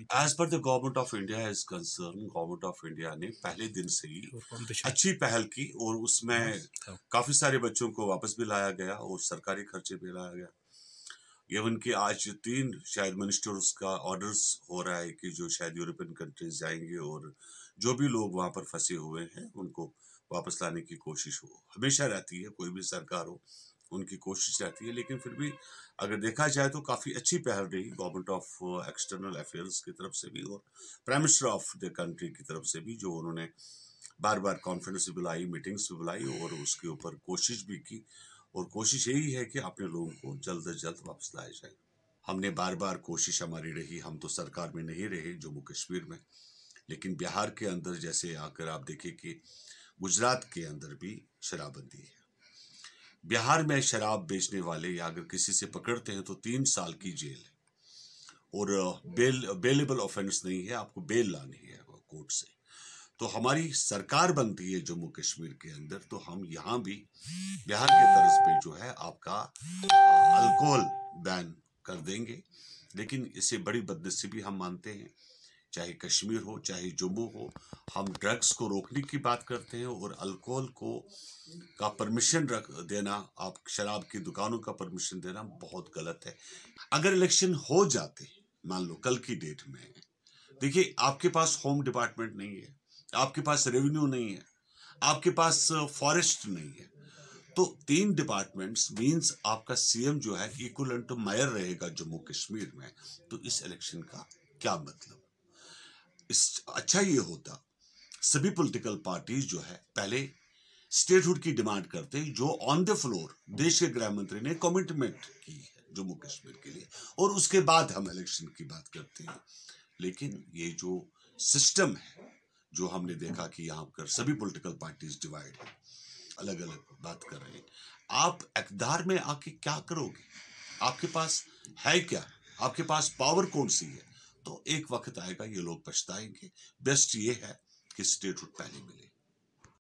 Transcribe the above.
As per the government of India is concern government of India ने पहले दिन से ही तो अच्छी पहल की और उसमें हाँ, हाँ। काफी सारे बच्चों को वापस भी लाया गया और सरकारी खर्चे भी लाया गया इवन कि आज तीन शायद मिनिस्टर्स का ऑर्डर्स हो रहा है कि जो शायद यूरोपियन कंट्रीज जाएंगे और जो भी लोग वहाँ पर फंसे हुए हैं उनको वापस लाने की कोशिश हो हमेशा रहती है कोई भी सरकार हो उनकी कोशिश रहती है लेकिन फिर भी अगर देखा जाए तो काफ़ी अच्छी पहल रही गवर्नमेंट ऑफ एक्सटर्नल अफेयर्स की तरफ से भी और prime minister of the country की तरफ से भी जो उन्होंने बार बार कॉन्फ्रेंस भी बुलाई मीटिंग्स भी बुलाई और उसके ऊपर कोशिश भी की और कोशिश यही है कि अपने लोगों को जल्द अज जल्द वापस लाया जाए हमने बार बार कोशिश हमारी रही हम तो सरकार में नहीं रहे जम्मू कश्मीर में लेकिन बिहार के अंदर जैसे आकर आप देखें कि गुजरात के अंदर भी शराबबंदी है बिहार में शराब बेचने वाले या अगर किसी से पकड़ते हैं तो तीन साल की जेल है और बेल बेलेबल ऑफेंस नहीं है आपको बेल लानी है कोर्ट से तो हमारी सरकार बनती है जम्मू कश्मीर के अंदर तो हम यहाँ भी बिहार के तर्ज पे जो है आपका अल्कोहल बैन कर देंगे लेकिन इसे बड़ी बदनसीबी हम मानते हैं चाहे कश्मीर हो चाहे जम्मू हो हम ड्रग्स को रोकने की बात करते हैं और अल्कोहल को का परमिशन रख देना आप शराब की दुकानों का परमिशन देना बहुत गलत है अगर इलेक्शन हो जाते मान लो कल की डेट में देखिए आपके पास होम डिपार्टमेंट नहीं है आपके पास रेवेन्यू नहीं है आपके पास फॉरेस्ट uh, नहीं है तो तीन डिपार्टमेंट्स मींस आपका सीएम जो है इक्वल टू मायर रहेगा जम्मू कश्मीर में तो इस इलेक्शन का क्या मतलब इस अच्छा ये होता सभी पॉलिटिकल पार्टीज जो है पहले स्टेटहुड की डिमांड करते जो ऑन द फ्लोर देश के गृह मंत्री ने कमिटमेंट की है जम्मू कश्मीर के लिए और उसके बाद हम इलेक्शन की बात करते हैं लेकिन ये जो सिस्टम है जो हमने देखा कि यहाँ पर सभी पॉलिटिकल पार्टीज डिवाइड है अलग अलग बात कर रहे हैं आप अकदार में आके क्या करोगे आपके पास है क्या आपके पास पावर कौन सी है तो एक वक्त आएगा ये लोग पछताएंगे बेस्ट ये है कि स्टेटहुड पहले मिले